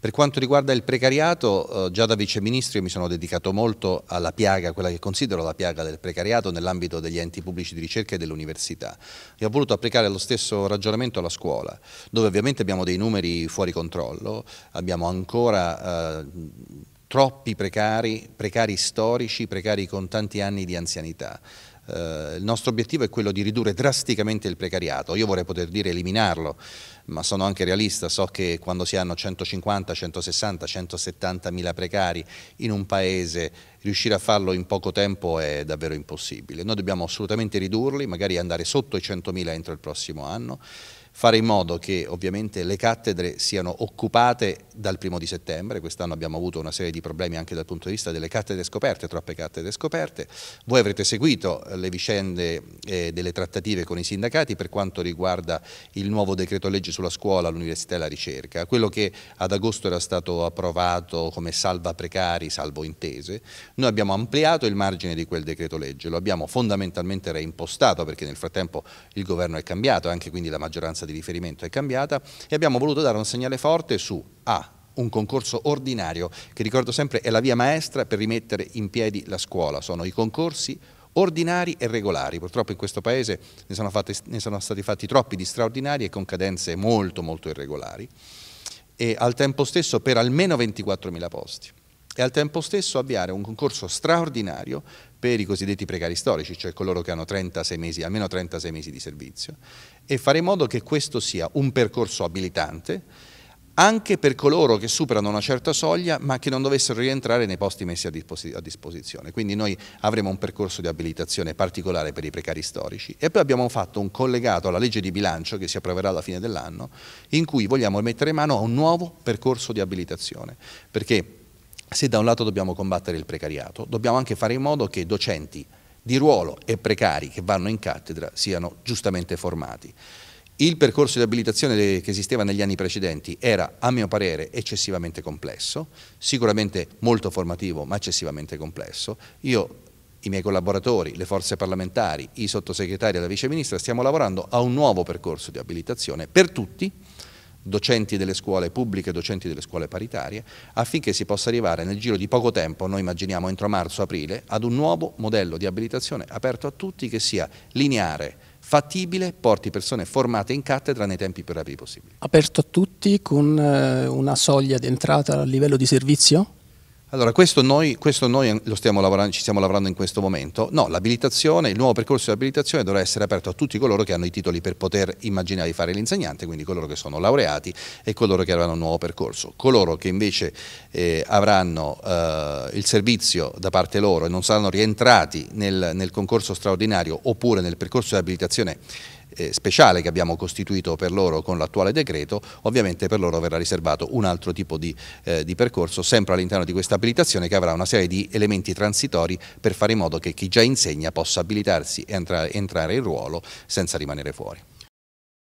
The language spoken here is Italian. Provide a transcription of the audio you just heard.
Per quanto riguarda il precariato, eh, già da viceministro mi sono dedicato molto alla piaga, quella che considero la piaga del precariato nell'ambito degli enti pubblici di ricerca e dell'università. E ho voluto applicare lo stesso ragionamento alla scuola, dove ovviamente abbiamo dei numeri fuori controllo, abbiamo ancora... Eh, troppi precari, precari storici, precari con tanti anni di anzianità. Eh, il nostro obiettivo è quello di ridurre drasticamente il precariato, io vorrei poter dire eliminarlo, ma sono anche realista, so che quando si hanno 150, 160, 170 mila precari in un paese, riuscire a farlo in poco tempo è davvero impossibile. Noi dobbiamo assolutamente ridurli, magari andare sotto i 100 mila entro il prossimo anno fare in modo che ovviamente le cattedre siano occupate dal primo di settembre, quest'anno abbiamo avuto una serie di problemi anche dal punto di vista delle cattedre scoperte, troppe cattedre scoperte, voi avrete seguito eh, le vicende eh, delle trattative con i sindacati per quanto riguarda il nuovo decreto legge sulla scuola, l'università e la ricerca, quello che ad agosto era stato approvato come salva precari, salvo intese, noi abbiamo ampliato il margine di quel decreto legge, lo abbiamo fondamentalmente reimpostato perché nel frattempo il governo è cambiato, anche quindi la maggioranza finanza di riferimento è cambiata e abbiamo voluto dare un segnale forte su A un concorso ordinario, che ricordo sempre è la via maestra per rimettere in piedi la scuola, sono i concorsi ordinari e regolari. Purtroppo in questo Paese ne sono, fatti, ne sono stati fatti troppi di straordinari e con cadenze molto molto irregolari e al tempo stesso per almeno 24.000 posti e al tempo stesso avviare un concorso straordinario per i cosiddetti precari storici, cioè coloro che hanno 36 mesi, almeno 36 mesi di servizio, e fare in modo che questo sia un percorso abilitante anche per coloro che superano una certa soglia ma che non dovessero rientrare nei posti messi a, disposizione. Quindi noi avremo un percorso di abilitazione particolare per i precari storici e poi abbiamo fatto un collegato alla legge di bilancio che si approverà alla fine dell'anno in cui vogliamo mettere mano a un nuovo percorso di abilitazione perché se da un lato dobbiamo combattere il precariato, dobbiamo anche fare in modo che docenti di ruolo e precari che vanno in cattedra siano giustamente formati. Il percorso di abilitazione che esisteva negli anni precedenti era, a mio parere, eccessivamente complesso, sicuramente molto formativo, ma eccessivamente complesso. Io, i miei collaboratori, le forze parlamentari, i sottosegretari e la viceministra stiamo lavorando a un nuovo percorso di abilitazione per tutti, docenti delle scuole pubbliche docenti delle scuole paritarie, affinché si possa arrivare nel giro di poco tempo, noi immaginiamo entro marzo-aprile, ad un nuovo modello di abilitazione aperto a tutti che sia lineare, fattibile, porti persone formate in cattedra nei tempi più rapidi possibili. Aperto a tutti con eh, una soglia di entrata a livello di servizio? Allora, questo noi, questo noi stiamo lavorando, ci stiamo lavorando in questo momento. No, l'abilitazione, il nuovo percorso di abilitazione dovrà essere aperto a tutti coloro che hanno i titoli per poter immaginare di fare l'insegnante, quindi coloro che sono laureati e coloro che avranno un nuovo percorso. Coloro che invece eh, avranno eh, il servizio da parte loro e non saranno rientrati nel, nel concorso straordinario oppure nel percorso di abilitazione eh, speciale che abbiamo costituito per loro con l'attuale decreto, ovviamente per loro verrà riservato un altro tipo di, eh, di percorso sempre all'interno di questa abilitazione che avrà una serie di elementi transitori per fare in modo che chi già insegna possa abilitarsi e entra entrare in ruolo senza rimanere fuori.